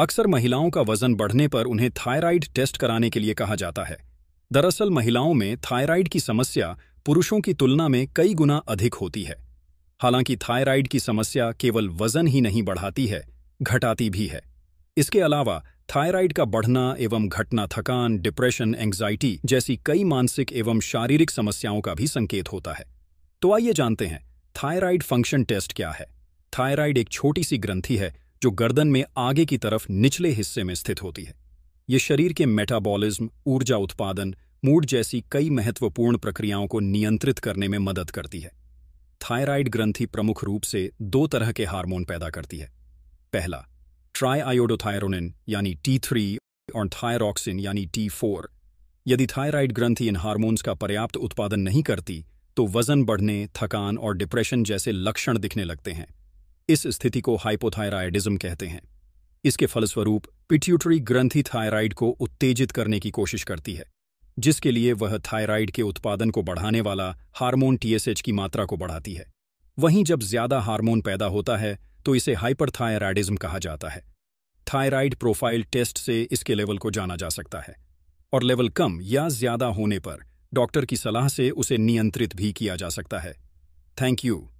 अक्सर महिलाओं का वजन बढ़ने पर उन्हें थायराइड टेस्ट कराने के लिए कहा जाता है दरअसल महिलाओं में थायराइड की समस्या पुरुषों की तुलना में कई गुना अधिक होती है हालांकि थायराइड की समस्या केवल वजन ही नहीं बढ़ाती है घटाती भी है इसके अलावा थायराइड का बढ़ना एवं घटना थकान डिप्रेशन एंग्जाइटी जैसी कई मानसिक एवं शारीरिक समस्याओं का भी संकेत होता है तो आइए जानते हैं थायराइड फंक्शन टेस्ट क्या है थायराइड एक छोटी सी ग्रंथि है जो गर्दन में आगे की तरफ निचले हिस्से में स्थित होती है ये शरीर के मेटाबॉलिज्म ऊर्जा उत्पादन मूड जैसी कई महत्वपूर्ण प्रक्रियाओं को नियंत्रित करने में मदद करती है थायराइड ग्रंथि प्रमुख रूप से दो तरह के हार्मोन पैदा करती है पहला ट्राईआयोडोथायरोनिन यानी टी थ्री और थायरॉक्सिन यानी टी फोर यदि थायराइड ग्रंथि इन हार्मोन्स का पर्याप्त उत्पादन नहीं करती तो वजन बढ़ने थकान और डिप्रेशन जैसे लक्षण दिखने लगते हैं इस स्थिति को हाइपोथायरायडिज्म कहते हैं इसके फलस्वरूप पिट्यूटरी ग्रंथि थायराइड को उत्तेजित करने की कोशिश करती है जिसके लिए वह थायराइड के उत्पादन को बढ़ाने वाला हार्मोन टीएसएच की मात्रा को बढ़ाती है वहीं जब ज्यादा हार्मोन पैदा होता है तो इसे हाइपरथायराइडिज्म कहा जाता है थायराइड प्रोफाइल टेस्ट से इसके लेवल को जाना जा सकता है और लेवल कम या ज्यादा होने पर डॉक्टर की सलाह से उसे नियंत्रित भी किया जा सकता है थैंक यू